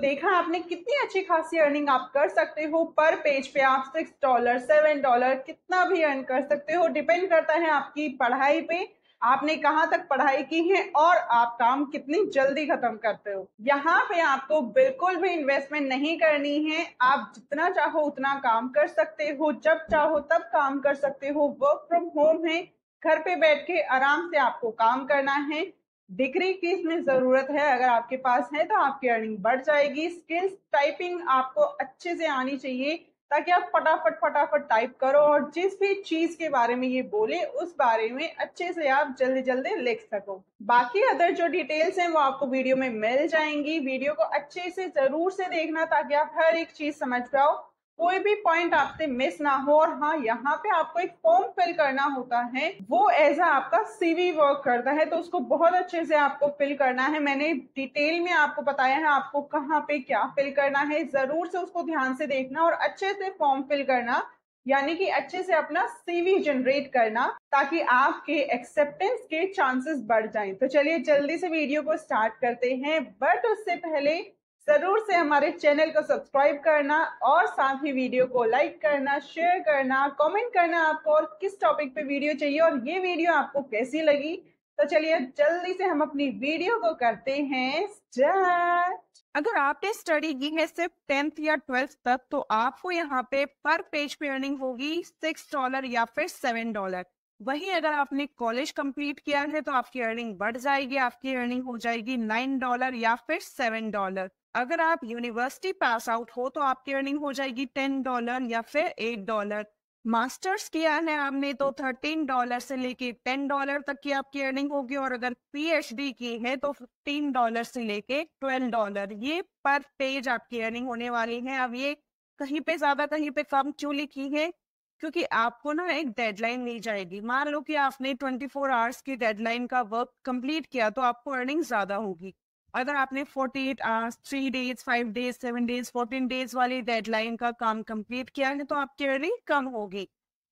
देखा आपने कितनी अच्छी खासी अर्निंग आप कर सकते हो पर पेज पे आप सिक्स डॉलर सेवन डॉलर कितना भी अर्न कर सकते हो डिपेंड करता है आपकी पढ़ाई पे आपने कहाँ तक पढ़ाई की है और आप काम कितनी जल्दी खत्म करते हो यहाँ पे आपको बिल्कुल भी इन्वेस्टमेंट नहीं करनी है आप जितना चाहो उतना काम कर सकते हो जब चाहो तब काम कर सकते हो वर्क फ्रॉम होम है घर पे बैठ के आराम से आपको काम करना है डिग्री की इसमें जरूरत है अगर आपके पास है तो आपकी अर्निंग बढ़ जाएगी स्किल्स टाइपिंग आपको अच्छे से आनी चाहिए ताकि आप फटाफट फटाफट टाइप करो और जिस भी चीज के बारे में ये बोले उस बारे में अच्छे से आप जल्दी जल्दी लिख सको बाकी अदर जो डिटेल्स हैं वो आपको वीडियो में मिल जाएंगी वीडियो को अच्छे से जरूर से देखना ताकि आप हर एक चीज समझ पाओ कोई भी पॉइंट आपसे मिस ना हो और हाँ यहाँ पे आपको एक फॉर्म फिल करना होता है वो एज आपका सीवी वर्क करता है तो उसको बहुत अच्छे से आपको फिल करना है मैंने डिटेल में आपको बताया है आपको कहाँ पे क्या फिल करना है जरूर से उसको ध्यान से देखना और अच्छे से फॉर्म फिल करना यानी कि अच्छे से अपना सीवी जनरेट करना ताकि आपके एक्सेप्टेंस के चांसेस बढ़ जाएं तो चलिए जल्दी से वीडियो को स्टार्ट करते हैं बट उससे पहले जरूर से हमारे चैनल को सब्सक्राइब करना और साथ ही वीडियो को लाइक करना शेयर करना कमेंट करना आपको और किस टॉपिक पे वीडियो चाहिए और ये वीडियो आपको कैसी लगी तो चलिए जल्दी से हम अपनी वीडियो को करते हैं स्टार्ट अगर आपने स्टडी की है सिर्फ टेंथ या ट्वेल्थ तक तो आपको यहाँ पे पर पेज पे अर्निंग होगी सिक्स डॉलर या फिर सेवन डॉलर वहीं अगर आपने कॉलेज कंप्लीट किया है तो आपकी अर्निंग बढ़ जाएगी आपकी अर्निंग हो जाएगी नाइन डॉलर या फिर सेवन डॉलर अगर आप यूनिवर्सिटी पास आउट हो तो आपकी अर्निंग हो जाएगी टेन डॉलर या फिर एट डॉलर मास्टर्स किया है आपने तो थर्टीन डॉलर से लेके टेन डॉलर तक की आपकी अर्निंग होगी और अगर पीएचडी की है तो फिफ्टीन डॉलर से लेके ट्वेल्व डॉलर ये पर पेज आपकी अर्निंग होने वाली है अब ये कहीं पे ज्यादा कहीं पे कम क्यों लिखी है क्योंकि आपको ना एक डेडलाइन मिल जाएगी मान लो कि आपने ट्वेंटी फोर आवर्स की डेडलाइन का वर्क कंप्लीट किया तो आपको अर्निंग ज्यादा होगी अगर आपने forty eight hours three days five days seven days fourteen days वाली डेडलाइन का काम कंप्लीट किया है तो आपकी अर्निंग कम होगी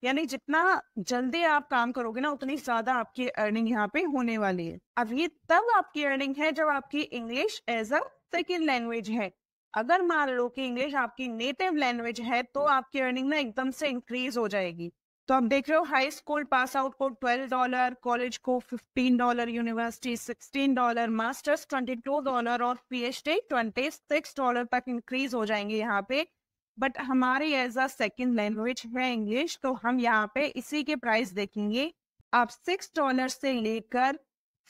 यानी जितना जल्दी आप काम करोगे ना उतनी ज्यादा आपकी अर्निंग यहाँ पे होने वाली है अब ये तब आपकी अर्निंग है जब आपकी English as a second language है अगर मान लो कि इंग्लिश आपकी नेटिव लैंग्वेज है तो आपकी अर्निंग ना एकदम से इंक्रीज हो जाएगी तो आप देख रहे हो हाई स्कूल पास आउट को ट्वेल्व डॉलर कॉलेज को fifteen dollar university sixteen dollar masters twenty two dollar और डी ट्वेंटी सिक्स डॉलर तक इंक्रीज हो जाएंगे यहाँ पे बट हमारी एज अ सेकेंड लैंग्वेज है इंग्लिश तो हम यहाँ पे इसी के प्राइस देखेंगे आप सिक्स डॉलर से लेकर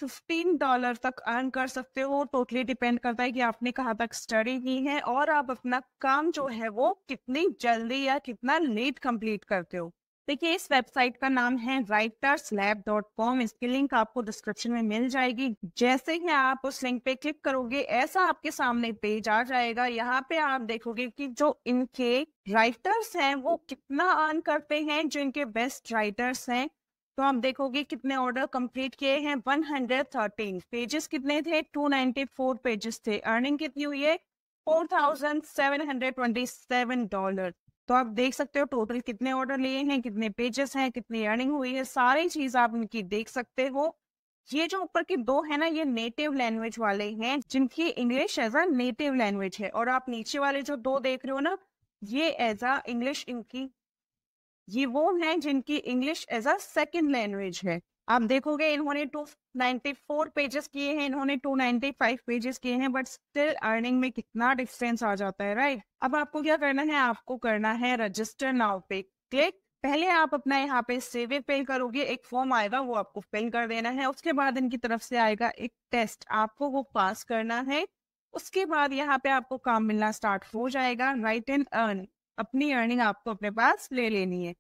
फिफ्टीन डॉलर तक अर्न कर सकते हो टोटली डिपेंड करता है कि आपने कहाँ तक स्टडी की है और आप अपना काम जो है वो कितनी जल्दी या कितना लेट कंप्लीट करते हो देखिए इस वेबसाइट का नाम है राइटर्स लैब डॉट कॉम इसकी लिंक आपको डिस्क्रिप्शन में मिल जाएगी जैसे ही आप उस लिंक पे क्लिक करोगे ऐसा आपके सामने पेज आ जाएगा यहाँ पे आप देखोगे कि जो इनके राइटर्स हैं वो कितना अर्न करते हैं जो इनके बेस्ट राइटर्स हैं तो आप देखोगे कितने ऑर्डर कंप्लीट किए हैं 113 पेजेस कितने थे 294 पेजेस थे अर्निंग कितनी हुई है 4,727 डॉलर तो आप देख सकते हो टोटल कितने ऑर्डर लिए हैं कितने पेजेस हैं कितनी अर्निंग हुई है सारी चीज आप इनकी देख सकते हो ये जो ऊपर की दो है ना ये नेटिव लैंग्वेज वाले हैं जिनकी English as a native language है और आप नीचे वाले जो दो देख रहे हो ना ये एज अ इंग्लिश इनकी ये वो है जिनकी English as a second language है आप देखोगे इन्होंने 294 पेजेस किए हैं इन्होंने 295 पेजेस किए हैं बट स्टिल अर्निंग में कितना डिफरेंस आ जाता है राइट right? अब आपको क्या करना है आपको करना है रजिस्टर नाउ पे क्लिक पहले आप अपना यहाँ पे सेवे फिल करोगे एक फॉर्म आएगा वो आपको फिल कर देना है उसके बाद इनकी तरफ से आएगा एक टेस्ट आपको वो पास करना है उसके बाद यहाँ पे आपको काम मिलना स्टार्ट हो जाएगा राइट एंड अर्न अपनी अर्निंग आपको अपने पास ले लेनी है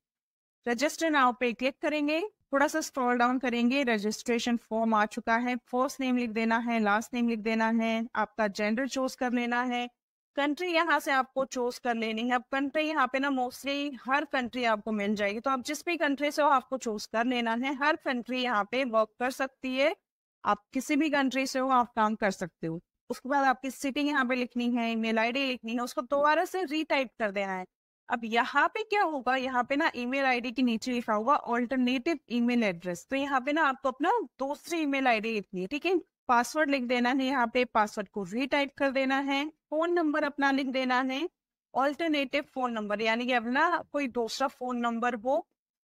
रजिस्टर नाउ पे क्लिक करेंगे थोड़ा सा स्क्रॉल डाउन करेंगे रजिस्ट्रेशन फॉर्म आ चुका है फर्स्ट नेम लिख देना है लास्ट नेम लिख देना है आपका जेंडर चूज कर लेना है कंट्री यहाँ से आपको चूज कर लेनी है अब कंट्री यहाँ पे ना मोस्टली हर कंट्री आपको मिल जाएगी तो आप जिस भी कंट्री से हो आपको चूज कर लेना है हर कंट्री यहाँ पे वर्क कर सकती है आप किसी भी कंट्री से हो आप काम कर सकते हो उसके बाद आपकी सिटी यहाँ पे लिखनी है ईमेल आईडी लिखनी है उसको दोबारा से रीटाइप कर देना है अब यहाँ पे क्या होगा यहाँ पे ना ईमेल आईडी के नीचे लिखा होगा ऑल्टरनेटिव ईमेल एड्रेस तो यहाँ पे ना आपको अपना दूसरी ईमेल आईडी लिखनी है ठीक है पासवर्ड लिख देना है यहाँ पे पासवर्ड को रीटाइप कर देना है फोन नंबर अपना लिख देना है ऑल्टरनेटिव फोन नंबर यानी कि अपना कोई दूसरा फोन नंबर हो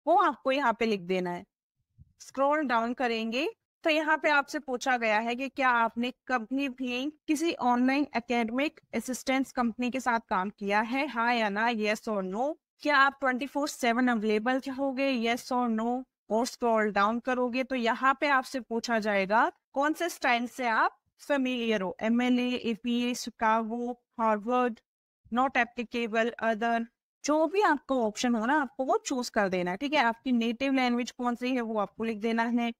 वो आपको यहाँ पे लिख देना है स्क्रॉल डाउन करेंगे तो यहाँ पे आपसे पूछा गया है कि क्या आपने कभी भी किसी ऑनलाइन एकेडमिक असिस्टेंस कंपनी के साथ काम किया है हाँ या ना यस और नो क्या आप ट्वेंटी फोर सेवन अवेलेबल होगे यस और नो और स्क्रॉल डाउन करोगे तो यहाँ पे आपसे पूछा जाएगा कौन से स्टाइल से आप फेमिलियर हो M L APA Chicago Harvard not applicable other जो भी आपको ऑप्शन हो ना आपको वो चूज कर देना है ठीक है आपकी नेटिव लैंग्वेज कौन सी है वो आपको लिख देना है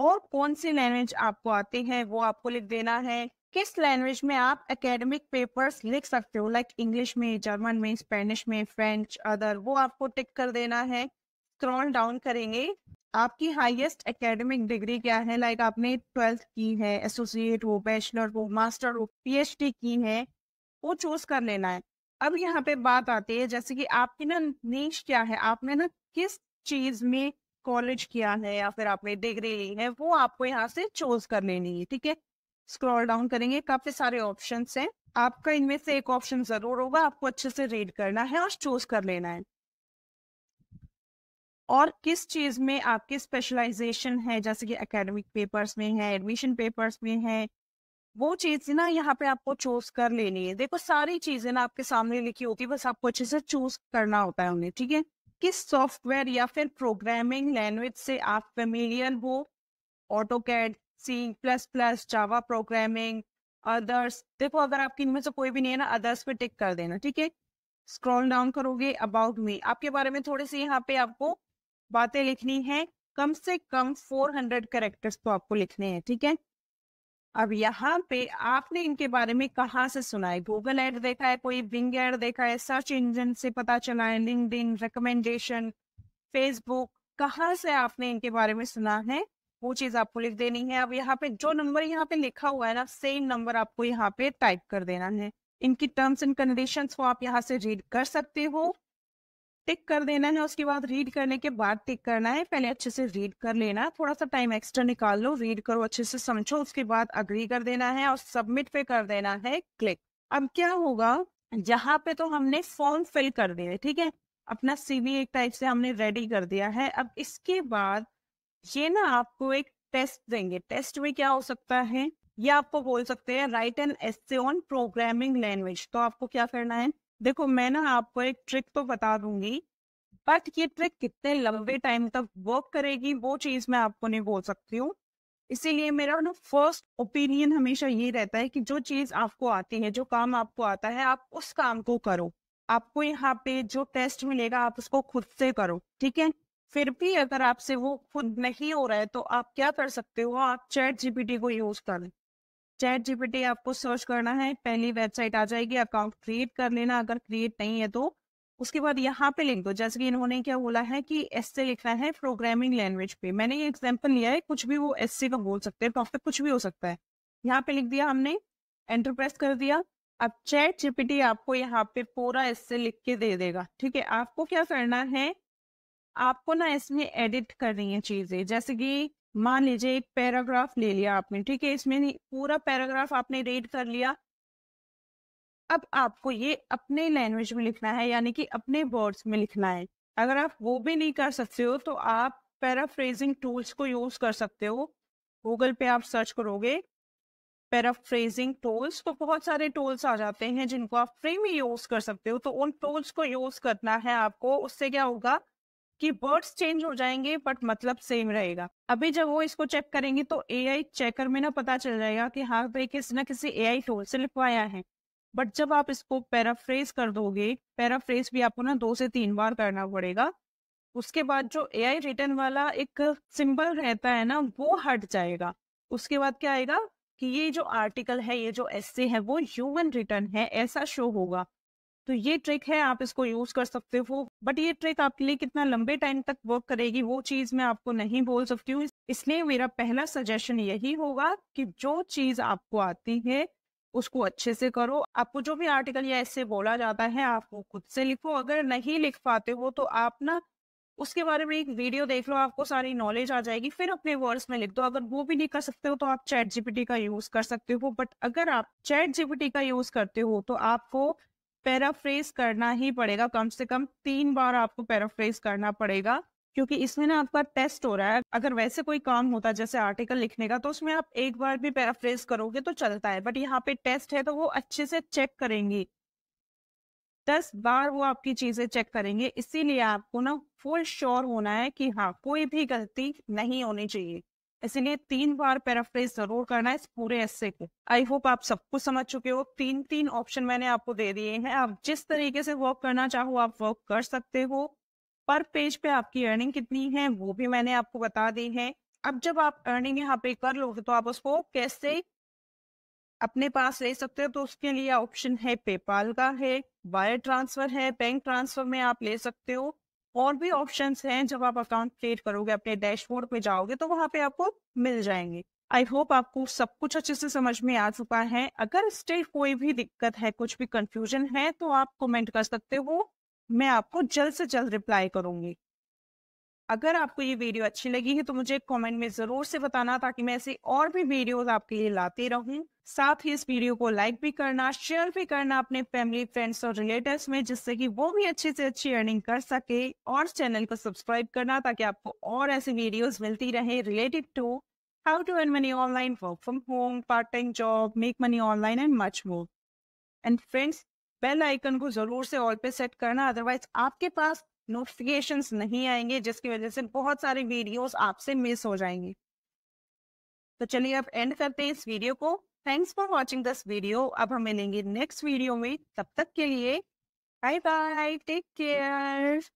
और कौन सी लैंग्वेज आपको आती है वो आपको लिख देना है किस लैंग्वेज में आप एकेडमिक पेपर्स लिख सकते हो लाइक इंग्लिश में जर्मन में स्पेनिश में फ्रेंच अदर वो आपको टिक कर देना है स्क्रॉल डाउन करेंगे आपकी हाईएस्ट एकेडमिक डिग्री क्या है लाइक like आपने ट्वेल्थ की है एसोसिएट हो बैचलर हो मास्टर हो पीएचडी की है वो चूज कर लेना है अब यहाँ पे बात आती है जैसे कि आपकी ना नीच क्या है आपने ना किस चीज में कॉलेज किया है या फिर आपने डिग्री ली है वो आपको यहाँ से चूज कर लेनी है ठीक है स्क्रॉल डाउन करेंगे काफी सारे ऑप्शन हैं आपका इनमें से एक ऑप्शन जरूर होगा आपको अच्छे से रीड करना है और चूज कर लेना है और किस चीज में आपकी स्पेशलाइजेशन है जैसे कि एकेडमिक पेपर्स में है एडमिशन पेपर्स में है वो चीज ना यहाँ पे आपको चूज कर लेनी है देखो सारी चीजें ना आपके सामने लिखी होती है बस आपको अच्छे से चूज करना होता है उन्हें ठीक है किस सॉफ्टवेयर या फिर प्रोग्रामिंग लैंग्वेज से आप फेमिलियर हो AutoCAD C plus plus Java programming others देखो अगर आपकी इनमें से कोई भी नहीं है ना अदर्स पे टिक कर देना ठीक है स्क्रॉल डाउन करोगे अबाउट मी आपके बारे में थोड़ी सी यहाँ पे आपको बातें लिखनी है कम से कम 400 करेक्टर्स तो आपको लिखने हैं ठीक है अब यहाँ पे आपने इनके बारे में कहाँ से सुना है गूगल एड देखा है कोई विंग एड देखा है सर्च इंजन से पता चला है लिंक इन रिकमेंडेशन फेसबुक कहाँ से आपने इनके बारे में सुना है वो चीज आपको लिख देनी है अब यहाँ पे जो नंबर यहाँ पे लिखा हुआ है ना सेम नंबर आपको यहाँ पे टाइप कर देना है इनकी टर्म्स एंड कंडीशन को आप यहाँ से रीड कर सकते हो टिक कर देना है उसके बाद रीड करने के बाद टिक करना है पहले अच्छे से रीड कर लेना है थोड़ा सा टाइम एक्स्ट्रा निकाल लो रीड करो अच्छे से समझो उसके बाद अग्री कर देना है और सबमिट पे कर देना है क्लिक अब क्या होगा जहाँ पे तो हमने फॉर्म फिल कर दिए ठीक है अपना सीवी एक टाइप से हमने रेडी कर दिया है अब इसके बाद ये ना आपको एक टेस्ट देंगे टेस्ट में क्या हो सकता है या आपको बोल सकते हैं write N S on programming language तो आपको क्या करना है देखो मैं ना आपको एक ट्रिक तो बता दूंगी बट ये ट्रिक कितने लंबे टाइम तक वर्क करेगी वो चीज मैं आपको नहीं बोल सकती हूँ इसीलिए मेरा ना फर्स्ट ओपिनियन हमेशा ये रहता है कि जो चीज आपको आती है जो काम आपको आता है आप उस काम को करो आपको यहाँ पे जो टेस्ट मिलेगा आप उसको खुद से करो ठीक है फिर भी अगर आपसे वो खुद नहीं हो रहा है तो आप क्या कर सकते हो आप चैट जीपीटी को यूज करें चैट जीपीटी आपको सर्च करना है पहली वेबसाइट आ जाएगी अकाउंट क्रिएट कर लेना अगर क्रिएट नहीं है तो उसके बाद यहाँ पे लिख दो जैसे कि इन्होंने क्या बोला है कि एस से लिखना है प्रोग्रामिंग लैंग्वेज पे मैंने ये एग्जाम्पल लिया है कुछ भी वो एस से का बोल सकते हैं टॉपिक कुछ भी हो सकता है यहाँ पे लिख दिया हमने एंटरप्रेस कर दिया अब चैट जीपीटी आपको यहाँ पे पूरा एस से लिख के दे देगा ठीक है आपको क्या करना है आपको ना इसमें एडिट करनी है चीजें जैसे कि मान लीजिए एक पैराग्राफ ले लिया आपने ठीक है इसमें पूरा पैराग्राफ आपने रीड कर लिया अब आपको ये अपने लैंग्वेज में लिखना है यानी कि अपने वर्ड्स में लिखना है अगर आप वो भी नहीं कर सकते हो तो आप पैराफ्रेजिंग टूल्स को यूज कर सकते हो गूगल पे आप सर्च करोगे पैराफ्रेजिंग टूल्स तो बहुत सारे टूल्स आ जाते हैं जिनको आप फ्री में यूज कर सकते हो तो उन टूल्स को यूज करना है आपको उससे क्या होगा कि वर्ड्स चेंज हो जाएंगे बट मतलब सेम रहेगा अभी जब वो इसको चेक करेंगे तो ए चेकर में ना पता चल जाएगा कि हाँ भाई किसी ना किसी एआई टोल से लिखवाया है बट जब आप इसको पैराफ्रेज कर दोगे पैराफ्रेज भी आपको ना दो से तीन बार करना पड़ेगा उसके बाद जो ए आई रिटर्न वाला एक सिंबल रहता है ना वो हट जाएगा उसके बाद क्या आएगा कि ये जो आर्टिकल है ये जो एस है वो ह्यूमन रिटर्न है ऐसा शो होगा तो ये ट्रिक है आप इसको यूज कर सकते हो बट ये ट्रिक आपके लिए कितना लंबे टाइम तक वर्क करेगी वो चीज मैं आपको नहीं बोल सकती हूँ इसलिए मेरा पहला सजेशन यही होगा कि जो चीज आपको आती है उसको अच्छे से करो आपको जो भी आर्टिकल या ऐसे बोला जाता है आप वो खुद से लिखो अगर नहीं लिख पाते हो तो आप ना उसके बारे में एक वीडियो देख लो आपको सारी नॉलेज आ जाएगी फिर अपने वर्ड्स में लिख दो अगर वो भी नहीं कर सकते हो तो आप चैट जीपीटी का यूज कर सकते हो बट अगर आप चैट जीपीटी का यूज करते हो तो आपको पैराफ्रेज करना ही पड़ेगा कम से कम तीन बार आपको पैराफ्रेज करना पड़ेगा क्योंकि इसमें ना आपका टेस्ट हो रहा है अगर वैसे कोई काम होता जैसे आर्टिकल लिखने का तो उसमें आप एक बार भी पैराफ्रेज करोगे तो चलता है बट यहाँ पे टेस्ट है तो वो अच्छे से चेक करेंगे दस बार वो आपकी चीजें चेक करेंगे इसीलिए आपको ना फुल श्योर होना है कि हाँ कोई भी गलती नहीं होनी चाहिए इसलिए तीन बार पैराफ्रेज जरूर करना है इस पूरे एस्से को आई होप आप सब कुछ समझ चुके हो तीन तीन ऑप्शन मैंने आपको दे दिए हैं आप जिस तरीके से वर्क करना चाहो आप वर्क कर सकते हो पर पेज पे आपकी अर्निंग कितनी है वो भी मैंने आपको बता दी है अब जब आप अर्निंग यहाँ पे कर लोगे तो आप उसको कैसे अपने पास ले सकते हो तो उसके लिए ऑप्शन है पेपाल का है वायर ट्रांसफर है बैंक ट्रांसफर में आप ले सकते हो और भी ऑप्शन हैं जब आप अकाउंट क्रिएट करोगे अपने डैशबोर्ड पे जाओगे तो वहां पे आपको मिल जाएंगे आई होप आपको सब कुछ अच्छे से समझ में आ चुका है अगर स्टिल कोई भी दिक्कत है कुछ भी कंफ्यूजन है तो आप कमेंट कर सकते हो मैं आपको जल्द से जल्द रिप्लाई करूंगी अगर आपको ये वीडियो अच्छी लगी है तो मुझे कमेंट में जरूर से बताना ताकि मैं ऐसी और भी वीडियोस आपके लिए लाते रहूं साथ ही इस वीडियो को लाइक भी करना शेयर भी करना अपने फैमिली फ्रेंड्स और रिलेटिव्स में जिससे कि वो भी अच्छे से अच्छी अर्निंग कर सके और चैनल को सब्सक्राइब करना ताकि आपको और ऐसी वीडियोस मिलती रहे related to how to earn money online work from home part time job make money online and much more and friends bell icon को जरूर से ऑल पे सेट करना अदरवाइज आपके पास नोटिफिकेशन नहीं आएंगे जिसकी वजह से बहुत सारे वीडियोज आपसे मिस हो जाएंगे तो चलिए आप एंड करते हैं इस वीडियो को thanks for watching this video अब हम मिलेंगे नेक्स्ट वीडियो में तब तक के लिए बाय बाय टेक केयर